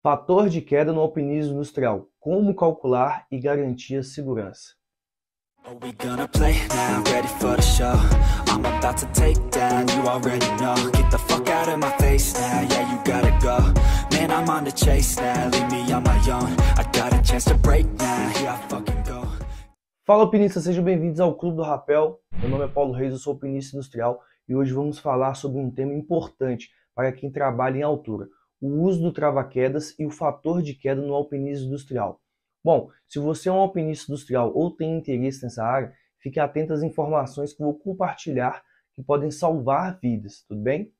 Fator de queda no alpinismo industrial. Como calcular e garantir a segurança? Fala alpinistas, sejam bem-vindos ao Clube do Rapel. Meu nome é Paulo Reis, eu sou alpinista industrial e hoje vamos falar sobre um tema importante para quem trabalha em altura o uso do trava-quedas e o fator de queda no alpinismo industrial. Bom, se você é um alpinista industrial ou tem interesse nessa área, fique atento às informações que vou compartilhar que podem salvar vidas, tudo bem?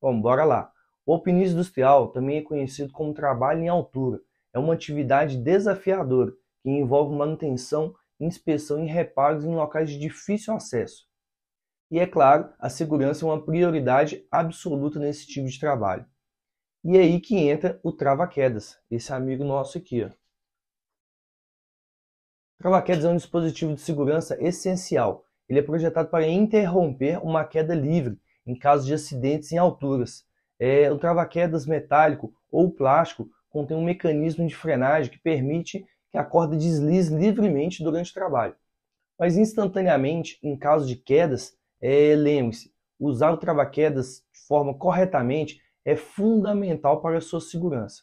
Bom, bora lá. O alpinismo industrial também é conhecido como trabalho em altura. É uma atividade desafiadora que envolve manutenção, inspeção e reparos em locais de difícil acesso. E é claro, a segurança é uma prioridade absoluta nesse tipo de trabalho. E aí que entra o trava-quedas, esse amigo nosso aqui. Ó. Trava-quedas é um dispositivo de segurança essencial. Ele é projetado para interromper uma queda livre em caso de acidentes em alturas. É, o trava-quedas metálico ou plástico contém um mecanismo de frenagem que permite que a corda deslize livremente durante o trabalho. Mas instantaneamente, em caso de quedas, é, lembre-se, usar o trava-quedas de forma corretamente é fundamental para a sua segurança.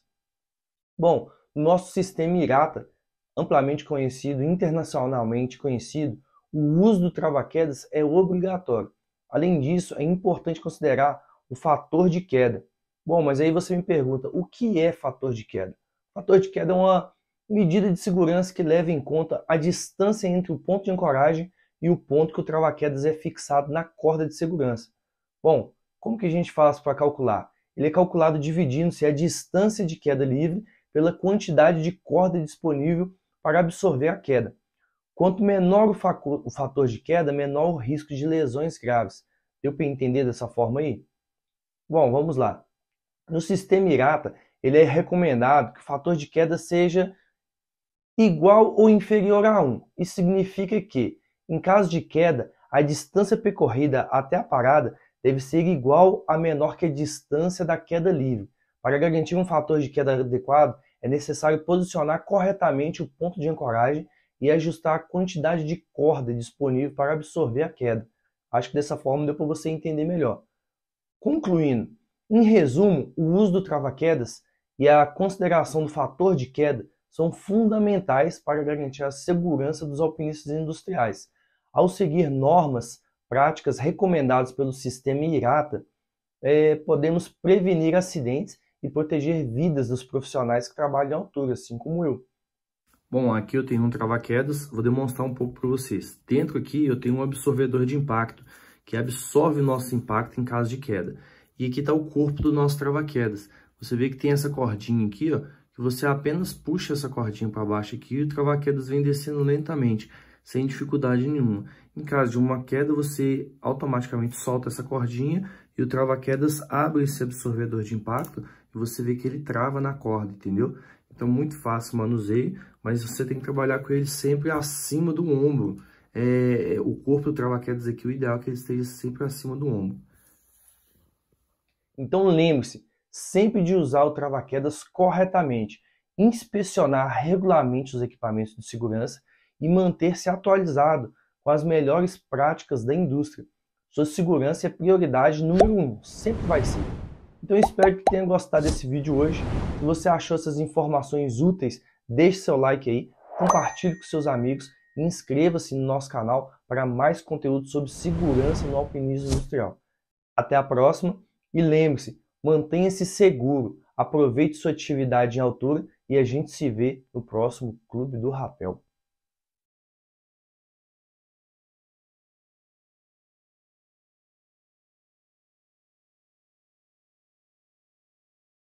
Bom, nosso sistema Irata, amplamente conhecido, internacionalmente conhecido, o uso do trava-quedas é obrigatório. Além disso, é importante considerar o fator de queda. Bom, mas aí você me pergunta, o que é fator de queda? Fator de queda é uma medida de segurança que leva em conta a distância entre o ponto de ancoragem e o ponto que o trava-quedas é fixado na corda de segurança. Bom, como que a gente faz para calcular? ele é calculado dividindo-se a distância de queda livre pela quantidade de corda disponível para absorver a queda. Quanto menor o, o fator de queda, menor o risco de lesões graves. Deu para entender dessa forma aí? Bom, vamos lá. No sistema IRATA, ele é recomendado que o fator de queda seja igual ou inferior a 1. Isso significa que, em caso de queda, a distância percorrida até a parada deve ser igual a menor que a distância da queda livre. Para garantir um fator de queda adequado, é necessário posicionar corretamente o ponto de ancoragem e ajustar a quantidade de corda disponível para absorver a queda. Acho que dessa forma deu para você entender melhor. Concluindo, em resumo, o uso do trava-quedas e a consideração do fator de queda são fundamentais para garantir a segurança dos alpinistas industriais. Ao seguir normas práticas recomendadas pelo sistema IRATA, é, podemos prevenir acidentes e proteger vidas dos profissionais que trabalham em altura, assim como eu. Bom, aqui eu tenho um trava-quedas, vou demonstrar um pouco para vocês. Dentro aqui eu tenho um absorvedor de impacto, que absorve o nosso impacto em caso de queda. E aqui está o corpo do nosso trava-quedas. Você vê que tem essa cordinha aqui, ó, que você apenas puxa essa cordinha para baixo aqui e o trava-quedas vem descendo lentamente sem dificuldade nenhuma. Em caso de uma queda, você automaticamente solta essa cordinha e o trava-quedas abre esse absorvedor de impacto e você vê que ele trava na corda, entendeu? Então, muito fácil o manuseio, mas você tem que trabalhar com ele sempre acima do ombro. É, o corpo do trava-quedas aqui, o ideal é que ele esteja sempre acima do ombro. Então, lembre-se sempre de usar o trava-quedas corretamente, inspecionar regularmente os equipamentos de segurança e manter-se atualizado com as melhores práticas da indústria. Sua segurança é prioridade número um, sempre vai ser. Então espero que tenha gostado desse vídeo hoje. Se você achou essas informações úteis, deixe seu like aí, compartilhe com seus amigos e inscreva-se no nosso canal para mais conteúdo sobre segurança no alpinismo industrial. Até a próxima e lembre-se, mantenha-se seguro, aproveite sua atividade em altura e a gente se vê no próximo Clube do Rapel.